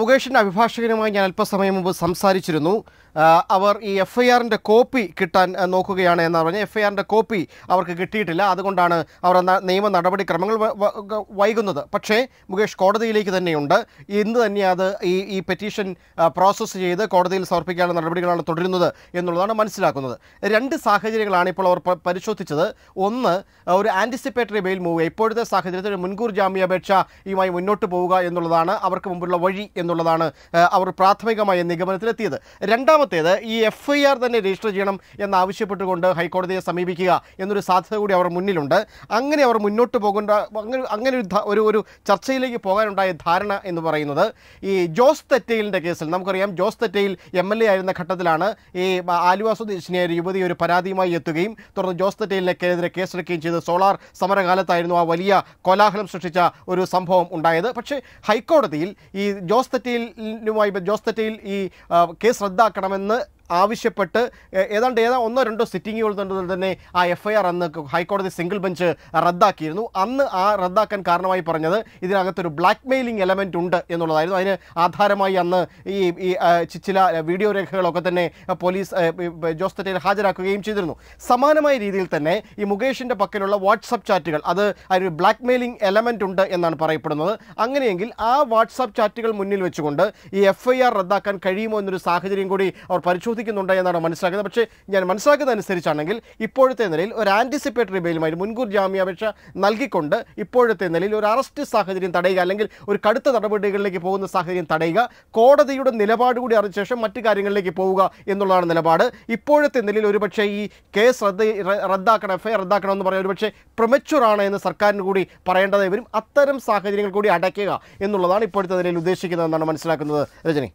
മുകേഷിൻ്റെ അഭിഭാഷകനുമായി ഞാൻ അല്പസമയം മുമ്പ് സംസാരിച്ചിരുന്നു അവർ ഈ എഫ് ഐ ആറിൻ്റെ കോപ്പി കിട്ടാൻ നോക്കുകയാണ് എന്ന് പറഞ്ഞാൽ എഫ് ഐ ആറിൻ്റെ കോപ്പി അവർക്ക് കിട്ടിയിട്ടില്ല അതുകൊണ്ടാണ് അവർ നിയമ നടപടിക്രമങ്ങൾ വൈകുന്നത് പക്ഷേ മുകേഷ് കോടതിയിലേക്ക് തന്നെയുണ്ട് ഇന്ന് തന്നെ അത് ഈ ഈ പെറ്റീഷൻ പ്രോസസ്സ് ചെയ്ത് കോടതിയിൽ സമർപ്പിക്കാനുള്ള നടപടികളാണ് തുടരുന്നത് എന്നുള്ളതാണ് മനസ്സിലാക്കുന്നത് രണ്ട് സാഹചര്യങ്ങളാണ് ഇപ്പോൾ അവർ പരിശോധിച്ചത് ഒന്ന് ഒരു ആൻറ്റിസിപ്പേറ്ററി ബെയിൽ മൂവ് ഇപ്പോഴത്തെ സാഹചര്യത്തിൽ മുൻകൂർ ജാമ്യാപേക്ഷ ഇതുമായി മുന്നോട്ട് പോവുക എന്നുള്ളതാണ് അവർക്ക് മുമ്പുള്ള വഴി എന്നുള്ളതാണ് അവർ പ്രാഥമികമായ നിഗമനത്തിലെത്തിയത് രണ്ടാമത്തേത് ഈ എഫ് ഐ ആർ തന്നെ രജിസ്റ്റർ ചെയ്യണം എന്നാവശ്യപ്പെട്ടുകൊണ്ട് ഹൈക്കോടതിയെ സമീപിക്കുക എന്നൊരു സാധ്യത കൂടി അവർ മുന്നിലുണ്ട് അങ്ങനെ അവർ മുന്നോട്ട് പോകേണ്ട അങ്ങനെ അങ്ങനെ ഒരു ഒരു ചർച്ചയിലേക്ക് പോകാനുണ്ടായ ധാരണ എന്ന് പറയുന്നത് ഈ ജോസ് തെറ്റയിലിൻ്റെ കേസിൽ നമുക്കറിയാം Jose Thettayil M L A ആയിരുന്ന ഘട്ടത്തിലാണ് ഈ ആലുവ സ്വദേശിനിയായ യുവതി ഒരു പരാതിയുമായി എത്തുകയും തുടർന്ന് ജോസ് തെറ്റയിലിനെതിരെ കേസെടുക്കുകയും ചെയ്ത് സോളാർ സമരകാലത്തായിരുന്നു ആ വലിയ കോലാഹലം സൃഷ്ടിച്ച ഒരു സംഭവം ഉണ്ടായത് പക്ഷേ ഹൈക്കോടതിയിൽ ഈ ജോസ് ജോസ് തെറ്റിയിലുമായി ഈ കേസ് റദ്ദാക്കണമെന്ന് ആവശ്യപ്പെട്ട് ഏതാണ്ട് ഏതാ ഒന്നോ രണ്ടോ സിറ്റിങ്ങുകൾ തന്നെ ആ എഫ് ഐ ആർ അന്ന് ഹൈക്കോടതി സിംഗിൾ ബെഞ്ച് റദ്ദാക്കിയിരുന്നു അന്ന് ആ റദ്ദാക്കാൻ കാരണമായി പറഞ്ഞത് ഇതിനകത്തൊരു ബ്ലാക്ക് മെയിലിംഗ് എലമെൻ്റ് ഉണ്ട് എന്നുള്ളതായിരുന്നു അതിന് ആധാരമായി അന്ന് ഈ ഈ ചില വീഡിയോ രേഖകളൊക്കെ തന്നെ പോലീസ് ജോസ് തെറ്റയിൽ ഹാജരാക്കുകയും ചെയ്തിരുന്നു സമാനമായ രീതിയിൽ തന്നെ ഈ മുകേഷിൻ്റെ പക്കലുള്ള വാട്സപ്പ് ചാറ്റുകൾ അത് ഒരു ബ്ലാക്ക് മെയിലിംഗ് എലമെൻ്റ് ഉണ്ട് എന്നാണ് പറയപ്പെടുന്നത് അങ്ങനെയെങ്കിൽ ആ വാട്സപ്പ് ചാറ്റുകൾ മുന്നിൽ വെച്ചുകൊണ്ട് ഈ എഫ് റദ്ദാക്കാൻ കഴിയുമോ എന്നൊരു സാഹചര്യം കൂടി അവർ പരിശോധിച്ചു ചോദിക്കുന്നുണ്ട് എന്നാണ് മനസ്സിലാക്കുന്നത് പക്ഷേ ഞാൻ മനസ്സിലാക്കുന്നത് അനുസരിച്ചാണെങ്കിൽ ഇപ്പോഴത്തെ നിലയിൽ ഒരു ആൻറ്റിസിപ്പേറ്ററി ബെയിലുമായി മുൻകൂർ ജാമ്യാപേക്ഷ നൽകിക്കൊണ്ട് ഇപ്പോഴത്തെ നിലയിൽ ഒരു അറസ്റ്റ് സാഹചര്യം തടയുക അല്ലെങ്കിൽ ഒരു കടുത്ത നടപടികളിലേക്ക് പോകുന്ന സാഹചര്യം തടയുക കോടതിയുടെ നിലപാട് കൂടി അറിഞ്ഞ ശേഷം മറ്റു കാര്യങ്ങളിലേക്ക് പോവുക എന്നുള്ളതാണ് നിലപാട് ഇപ്പോഴത്തെ നിലയിൽ ഒരുപക്ഷെ ഈ കേസ് റദ്ദ റദ്ദാക്കണം എഫ് ഐ റദ്ദാക്കണം എന്ന് പറയാൻ ഒരുപക്ഷെ പ്രൊമച്ചുറാണ് എന്ന് സർക്കാരിന് കൂടി പറയേണ്ടതായി വരും അത്തരം സാഹചര്യങ്ങൾ കൂടി അടയ്ക്കുക എന്നുള്ളതാണ് ഇപ്പോഴത്തെ നിലയിൽ ഉദ്ദേശിക്കുന്നതെന്നാണ് മനസ്സിലാക്കുന്നത് രജനി